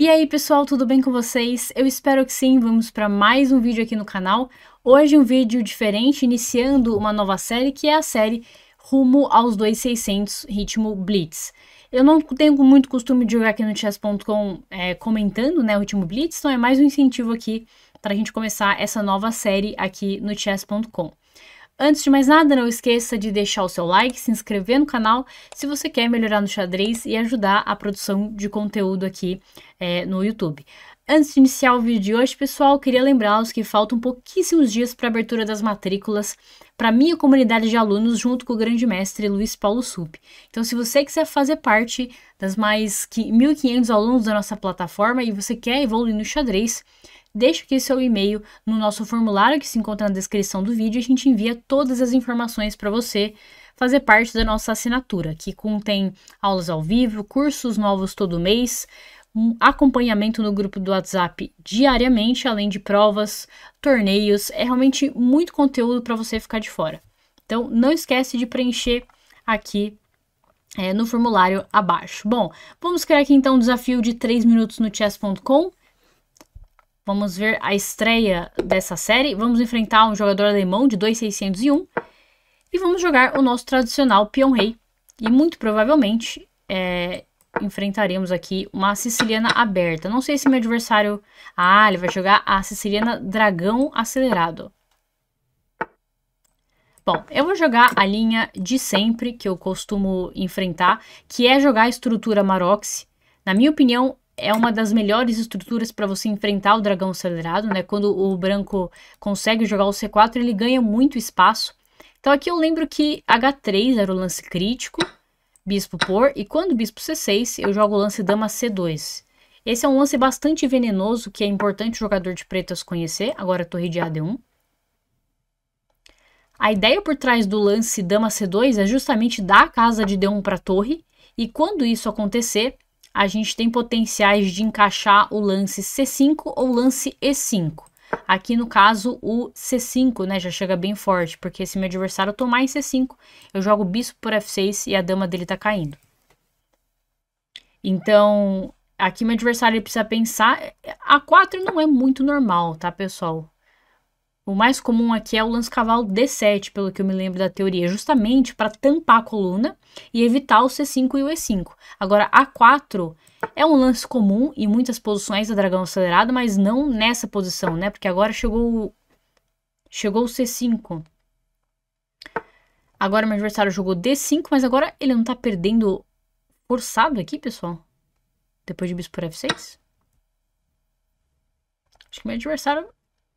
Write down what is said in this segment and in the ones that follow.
E aí pessoal, tudo bem com vocês? Eu espero que sim, vamos para mais um vídeo aqui no canal. Hoje um vídeo diferente, iniciando uma nova série, que é a série Rumo aos 2600 Ritmo Blitz. Eu não tenho muito costume de jogar aqui no chess.com é, comentando né, o Ritmo Blitz, então é mais um incentivo aqui para a gente começar essa nova série aqui no chess.com. Antes de mais nada, não esqueça de deixar o seu like, se inscrever no canal se você quer melhorar no xadrez e ajudar a produção de conteúdo aqui é, no YouTube. Antes de iniciar o vídeo de hoje, pessoal, queria lembrá-los que faltam pouquíssimos dias para a abertura das matrículas para minha comunidade de alunos junto com o grande mestre Luiz Paulo Sup. Então, se você quiser fazer parte das mais 1.500 alunos da nossa plataforma e você quer evoluir no xadrez, deixe aqui seu e-mail no nosso formulário que se encontra na descrição do vídeo e a gente envia todas as informações para você fazer parte da nossa assinatura, que contém aulas ao vivo, cursos novos todo mês, um acompanhamento no grupo do WhatsApp diariamente, além de provas, torneios, é realmente muito conteúdo para você ficar de fora. Então não esquece de preencher aqui é, no formulário abaixo. Bom, vamos criar aqui então um desafio de 3 minutos no chess.com. Vamos ver a estreia dessa série. Vamos enfrentar um jogador alemão de 2,601 e vamos jogar o nosso tradicional peão rei. E muito provavelmente é, enfrentaremos aqui uma siciliana aberta. Não sei se meu adversário... Ah, ele vai jogar a siciliana dragão acelerado. Bom, eu vou jogar a linha de sempre que eu costumo enfrentar, que é jogar a estrutura maroxi. Na minha opinião, é uma das melhores estruturas para você enfrentar o dragão acelerado, né? Quando o branco consegue jogar o C4, ele ganha muito espaço. Então aqui eu lembro que H3 era o lance crítico, bispo por, e quando bispo C6, eu jogo o lance dama C2. Esse é um lance bastante venenoso que é importante o jogador de pretas conhecer, agora torre de AD1. A ideia por trás do lance dama C2 é justamente dar a casa de D1 para a torre, e quando isso acontecer, a gente tem potenciais de encaixar o lance C5 ou lance E5. Aqui no caso o C5, né, já chega bem forte, porque se meu adversário tomar em C5, eu jogo o bispo por F6 e a dama dele tá caindo. Então, aqui meu adversário precisa pensar, A4 não é muito normal, tá, pessoal? O mais comum aqui é o lance-cavalo D7, pelo que eu me lembro da teoria, justamente para tampar a coluna e evitar o C5 e o E5. Agora, A4 é um lance comum em muitas posições do dragão acelerado, mas não nessa posição, né? Porque agora chegou, chegou o C5. Agora meu adversário jogou D5, mas agora ele não tá perdendo forçado aqui, pessoal? Depois de bispo por F6? Acho que meu adversário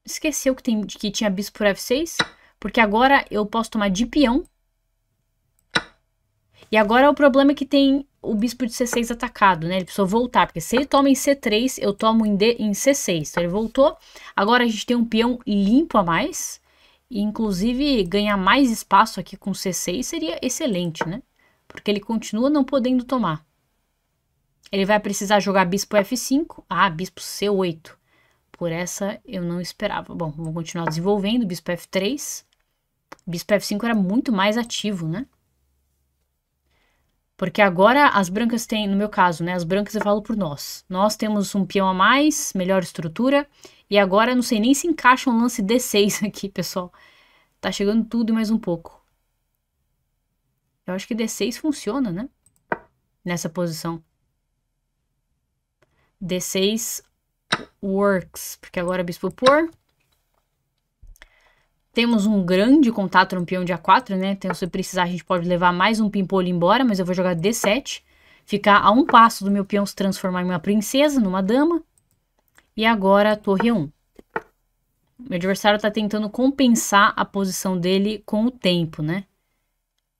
esqueceu que, tem, que tinha bispo por f6, porque agora eu posso tomar de peão. E agora é o problema é que tem o bispo de c6 atacado, né? Ele precisou voltar, porque se ele toma em c3, eu tomo em, D, em c6. Então ele voltou. Agora a gente tem um peão limpo a mais. E, inclusive, ganhar mais espaço aqui com c6 seria excelente, né? Porque ele continua não podendo tomar. Ele vai precisar jogar bispo f5. Ah, bispo c8 por essa eu não esperava. Bom, vamos continuar desenvolvendo. Bispo F3. Bispo F5 era muito mais ativo, né? Porque agora as brancas têm, no meu caso, né? As brancas eu falo por nós. Nós temos um peão a mais, melhor estrutura. E agora eu não sei nem se encaixa um lance D6 aqui, pessoal. Tá chegando tudo e mais um pouco. Eu acho que D6 funciona, né? Nessa posição. D6 works, porque agora é bispo por. Temos um grande contato no peão de A4, né? Então, se precisar, a gente pode levar mais um pimpolho embora, mas eu vou jogar D7. Ficar a um passo do meu peão se transformar em uma princesa, numa dama. E agora, torre 1. Meu adversário está tentando compensar a posição dele com o tempo, né?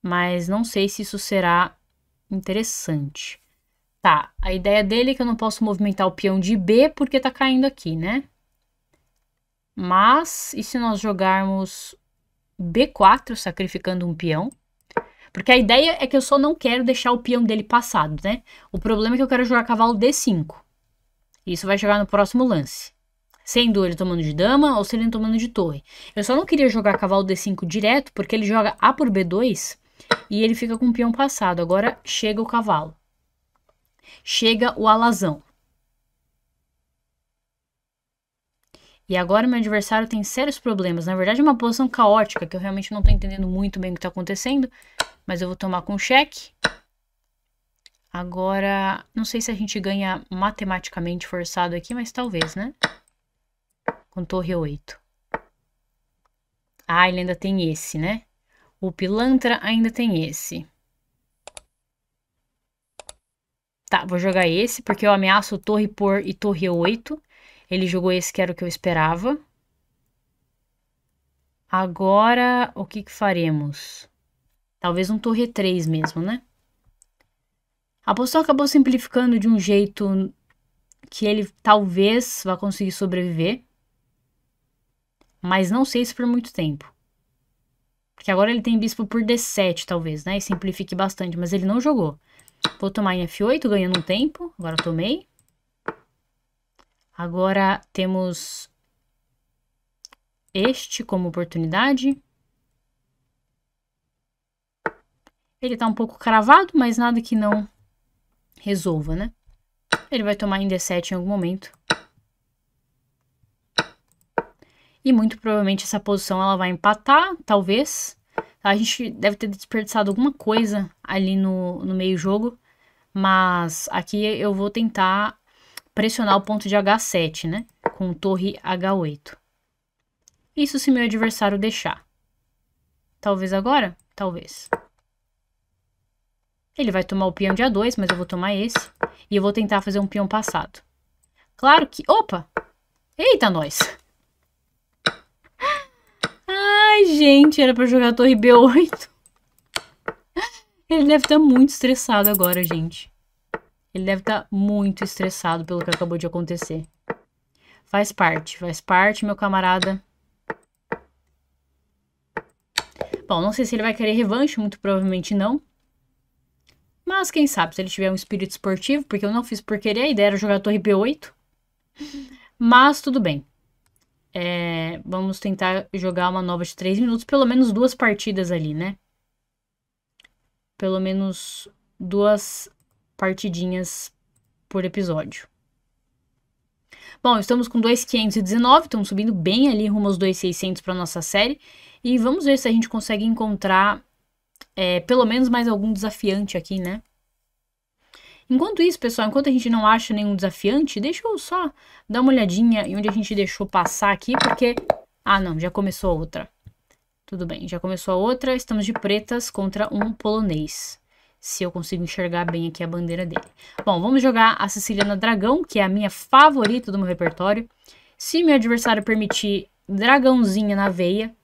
Mas não sei se isso será interessante. Tá, a ideia dele é que eu não posso movimentar o peão de B porque tá caindo aqui, né? Mas, e se nós jogarmos B4, sacrificando um peão? Porque a ideia é que eu só não quero deixar o peão dele passado, né? O problema é que eu quero jogar cavalo D5. Isso vai jogar no próximo lance. Sendo ele tomando de dama ou se ele tomando de torre. Eu só não queria jogar cavalo D5 direto, porque ele joga A por B2 e ele fica com o peão passado. Agora chega o cavalo. Chega o alazão. E agora meu adversário tem sérios problemas. Na verdade, é uma posição caótica, que eu realmente não estou entendendo muito bem o que está acontecendo. Mas eu vou tomar com cheque. Agora, não sei se a gente ganha matematicamente forçado aqui, mas talvez, né? Com torre 8. Ah, ele ainda tem esse, né? O pilantra ainda tem esse. Tá, vou jogar esse, porque eu ameaço torre por e torre 8. Ele jogou esse que era o que eu esperava. Agora, o que que faremos? Talvez um torre 3 mesmo, né? A postura acabou simplificando de um jeito que ele talvez vá conseguir sobreviver. Mas não sei se por muito tempo. Porque agora ele tem bispo por D7, talvez, né? E simplifique bastante, mas ele não jogou. Vou tomar em F8, ganhando um tempo. Agora tomei. Agora temos este como oportunidade. Ele tá um pouco cravado, mas nada que não resolva, né? Ele vai tomar em D7 em algum momento. E muito provavelmente essa posição ela vai empatar, talvez. A gente deve ter desperdiçado alguma coisa ali no, no meio jogo mas aqui eu vou tentar pressionar o ponto de H7, né? Com torre H8. Isso se meu adversário deixar. Talvez agora? Talvez. Ele vai tomar o peão de A2, mas eu vou tomar esse. E eu vou tentar fazer um peão passado. Claro que... Opa! Eita, nós! Ai, gente, era pra jogar a torre B8. Ele deve estar tá muito estressado agora, gente. Ele deve estar tá muito estressado pelo que acabou de acontecer. Faz parte, faz parte, meu camarada. Bom, não sei se ele vai querer revanche, muito provavelmente não. Mas quem sabe, se ele tiver um espírito esportivo, porque eu não fiz por querer, a ideia era jogar a torre B8. Mas tudo bem. É, vamos tentar jogar uma nova de 3 minutos, pelo menos duas partidas ali, né? pelo menos duas partidinhas por episódio. Bom, estamos com 2,519, estamos subindo bem ali rumo aos 2,600 para nossa série. E vamos ver se a gente consegue encontrar é, pelo menos mais algum desafiante aqui, né? Enquanto isso, pessoal, enquanto a gente não acha nenhum desafiante, deixa eu só dar uma olhadinha em onde a gente deixou passar aqui, porque... Ah, não, já começou outra. Tudo bem, já começou a outra. Estamos de pretas contra um polonês. Se eu consigo enxergar bem aqui a bandeira dele. Bom, vamos jogar a Siciliana Dragão, que é a minha favorita do meu repertório. Se meu adversário permitir dragãozinha na veia,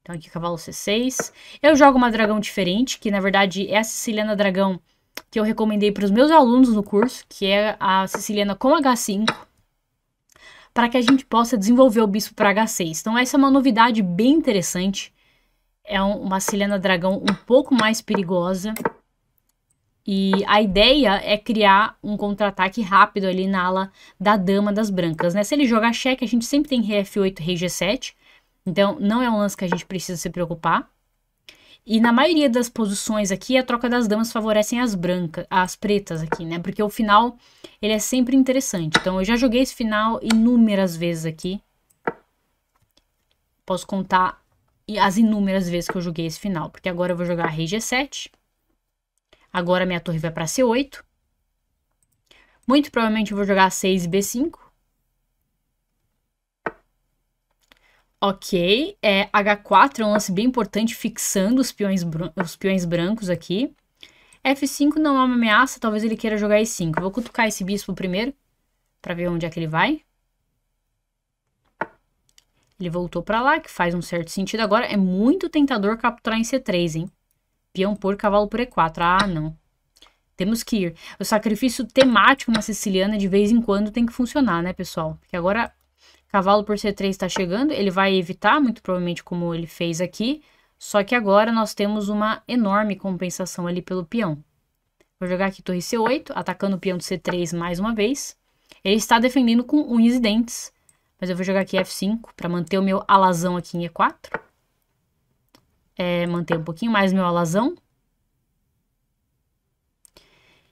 então aqui cavalo C6. Eu jogo uma dragão diferente, que na verdade é a Siciliana Dragão que eu recomendei para os meus alunos no curso, que é a Siciliana com H5 para que a gente possa desenvolver o bispo para H6. Então essa é uma novidade bem interessante. É uma Silena Dragão um pouco mais perigosa. E a ideia é criar um contra-ataque rápido ali na ala da dama das brancas, né? Se ele jogar cheque, a gente sempre tem rei F8, rei G7. Então, não é um lance que a gente precisa se preocupar. E na maioria das posições aqui, a troca das damas favorecem as brancas, as pretas aqui, né? Porque o final, ele é sempre interessante. Então, eu já joguei esse final inúmeras vezes aqui. Posso contar as inúmeras vezes que eu joguei esse final. Porque agora eu vou jogar rei g7. Agora minha torre vai para c8. Muito provavelmente eu vou jogar 6 b5. Ok, é H4 é um lance bem importante, fixando os peões, os peões brancos aqui. F5 não é uma ameaça, talvez ele queira jogar E5. Vou cutucar esse bispo primeiro, para ver onde é que ele vai. Ele voltou para lá, que faz um certo sentido. Agora é muito tentador capturar em C3, hein? Peão por, cavalo por E4. Ah, não. Temos que ir. O sacrifício temático na siciliana de vez em quando tem que funcionar, né, pessoal? Porque agora Cavalo por C3 está chegando, ele vai evitar, muito provavelmente, como ele fez aqui. Só que agora nós temos uma enorme compensação ali pelo peão. Vou jogar aqui torre C8, atacando o peão de C3 mais uma vez. Ele está defendendo com unhas e dentes. Mas eu vou jogar aqui F5 para manter o meu alazão aqui em E4. É, manter um pouquinho mais meu alazão.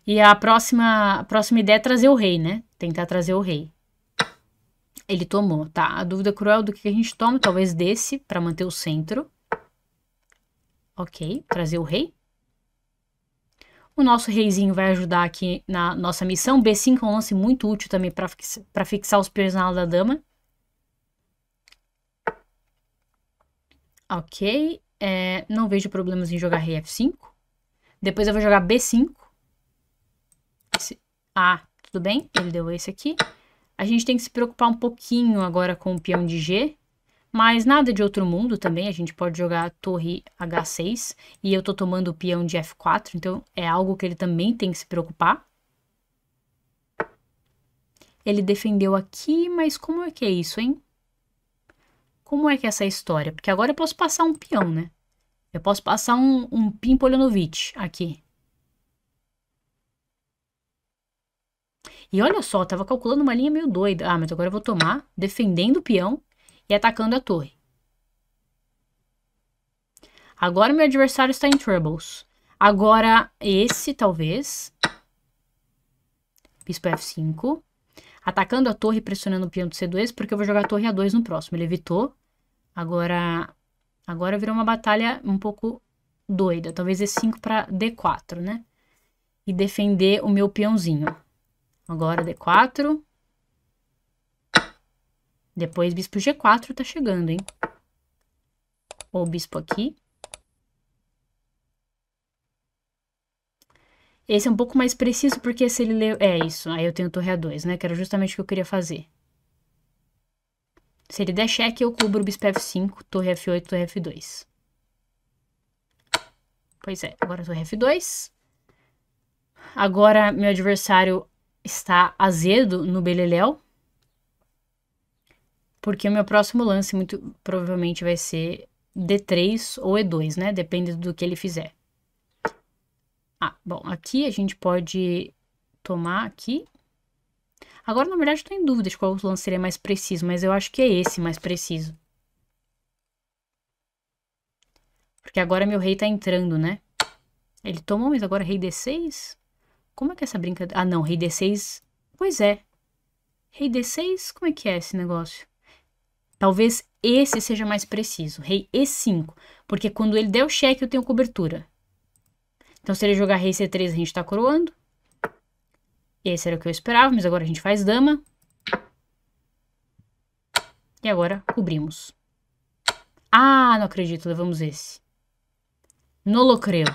E a próxima, a próxima ideia é trazer o rei, né? Tentar trazer o rei. Ele tomou, tá? A dúvida cruel do que a gente toma, talvez desse, para manter o centro. Ok, trazer o rei. O nosso reizinho vai ajudar aqui na nossa missão. B5 é um lance muito útil também para fix fixar os peões na ala da dama. Ok, é, não vejo problemas em jogar rei F5. Depois eu vou jogar B5. Esse, ah, tudo bem, ele deu esse aqui. A gente tem que se preocupar um pouquinho agora com o peão de G, mas nada de outro mundo também, a gente pode jogar torre H6, e eu tô tomando o peão de F4, então é algo que ele também tem que se preocupar. Ele defendeu aqui, mas como é que é isso, hein? Como é que é essa história? Porque agora eu posso passar um peão, né? Eu posso passar um, um Pimpolinovic aqui. E olha só, tava calculando uma linha meio doida. Ah, mas agora eu vou tomar, defendendo o peão e atacando a torre. Agora meu adversário está em troubles. Agora esse, talvez. Bispo F5. Atacando a torre, pressionando o peão do C2, porque eu vou jogar a torre A2 no próximo. Ele evitou. Agora, agora virou uma batalha um pouco doida. Talvez E5 para D4, né? E defender o meu peãozinho. Agora D4. Depois bispo G4 tá chegando, hein? O bispo aqui. Esse é um pouco mais preciso, porque se ele leu... É isso, aí eu tenho torre A2, né? Que era justamente o que eu queria fazer. Se ele der cheque, eu cubro o bispo F5, torre F8, torre F2. Pois é, agora torre F2. Agora meu adversário está azedo no Beleléu, porque o meu próximo lance muito provavelmente vai ser D3 ou E2, né? Depende do que ele fizer. Ah, bom, aqui a gente pode tomar aqui. Agora, na verdade, estou em dúvida de qual lance seria mais preciso, mas eu acho que é esse mais preciso. Porque agora meu rei está entrando, né? Ele tomou, mas agora rei D6? Como é que é essa brincadeira? Ah, não, rei D6. Pois é. Rei D6, como é que é esse negócio? Talvez esse seja mais preciso. Rei E5. Porque quando ele der o cheque, eu tenho cobertura. Então, se ele jogar rei C3, a gente tá coroando. Esse era o que eu esperava, mas agora a gente faz dama. E agora cobrimos. Ah, não acredito, levamos esse. Nolocreu.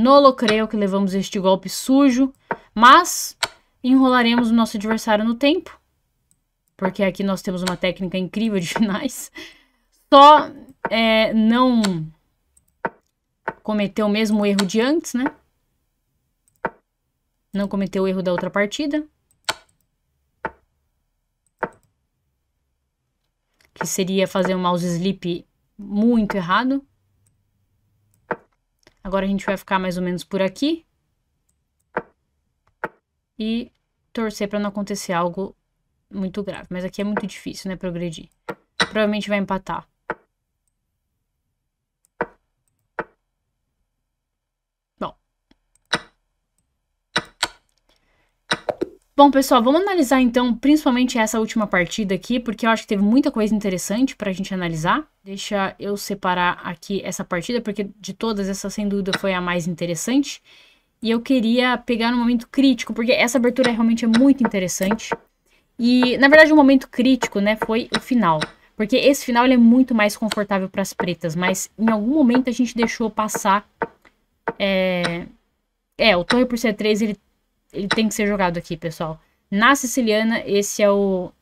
Nolo creio que levamos este golpe sujo, mas enrolaremos o nosso adversário no tempo, porque aqui nós temos uma técnica incrível de finais. Só é, não cometer o mesmo erro de antes, né? Não cometer o erro da outra partida. Que seria fazer um mouse slip muito errado. Agora a gente vai ficar mais ou menos por aqui. E torcer para não acontecer algo muito grave. Mas aqui é muito difícil, né, progredir. Provavelmente vai empatar. Bom, pessoal, vamos analisar então principalmente essa última partida aqui, porque eu acho que teve muita coisa interessante para a gente analisar. Deixa eu separar aqui essa partida, porque de todas essa sem dúvida foi a mais interessante. E eu queria pegar no momento crítico, porque essa abertura realmente é muito interessante. E, na verdade, o momento crítico, né, foi o final. Porque esse final ele é muito mais confortável para as pretas, mas em algum momento a gente deixou passar. É, é o torre por C3 ele ele tem que ser jogado aqui, pessoal. Na siciliana, esse é o,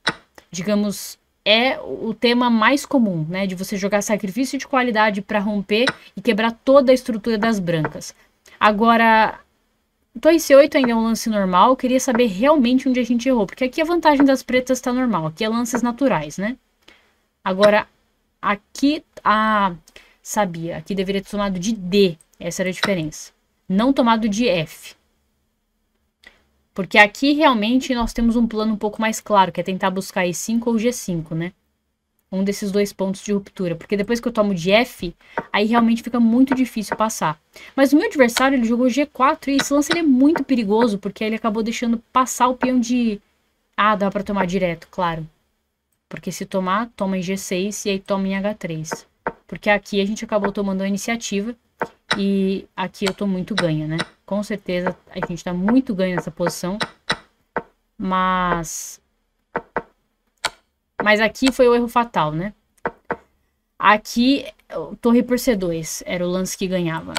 digamos, é o tema mais comum, né? De você jogar sacrifício de qualidade para romper e quebrar toda a estrutura das brancas. Agora, então c 8 ainda é um lance normal, eu queria saber realmente onde a gente errou, porque aqui a vantagem das pretas está normal, aqui é lances naturais, né? Agora, aqui, a sabia, aqui deveria ter tomado de D, essa era a diferença. Não tomado de F. Porque aqui realmente nós temos um plano um pouco mais claro, que é tentar buscar E5 ou G5, né? Um desses dois pontos de ruptura. Porque depois que eu tomo de F, aí realmente fica muito difícil passar. Mas o meu adversário, ele jogou G4 e esse lance ele é muito perigoso, porque ele acabou deixando passar o peão de... Ah, dá pra tomar direto, claro. Porque se tomar, toma em G6 e aí toma em H3. Porque aqui a gente acabou tomando a iniciativa e aqui eu tô muito ganha, né? Com certeza a gente tá muito ganho nessa posição. Mas... Mas aqui foi o erro fatal, né? Aqui, torre por C2 era o lance que ganhava.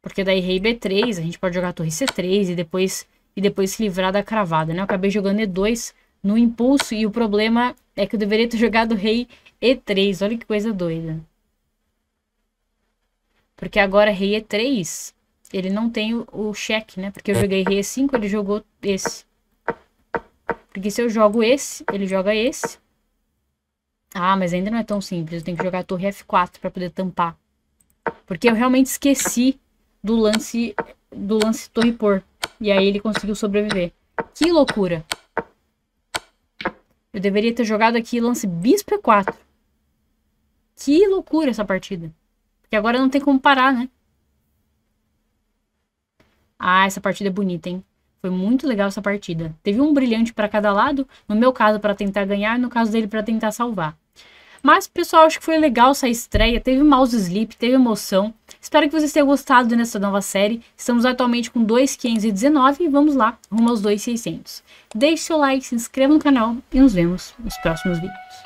Porque daí rei B3, a gente pode jogar torre C3 e depois, e depois se livrar da cravada, né? Eu acabei jogando E2 no impulso e o problema é que eu deveria ter jogado rei E3. Olha que coisa doida. Porque agora rei e é 3. Ele não tem o, o cheque, né? Porque eu joguei rei e é 5, ele jogou esse. Porque se eu jogo esse, ele joga esse. Ah, mas ainda não é tão simples. Eu tenho que jogar a torre F4 para poder tampar. Porque eu realmente esqueci do lance do lance torre por. E aí ele conseguiu sobreviver. Que loucura. Eu deveria ter jogado aqui lance bispo E4. Que loucura essa partida. E agora não tem como parar, né? Ah, essa partida é bonita, hein? Foi muito legal essa partida. Teve um brilhante para cada lado, no meu caso para tentar ganhar, no caso dele para tentar salvar. Mas, pessoal, acho que foi legal essa estreia, teve mouse sleep, teve emoção. Espero que vocês tenham gostado dessa nova série. Estamos atualmente com 2,519 e vamos lá, rumo aos 2,600. Deixe seu like, se inscreva no canal e nos vemos nos próximos vídeos.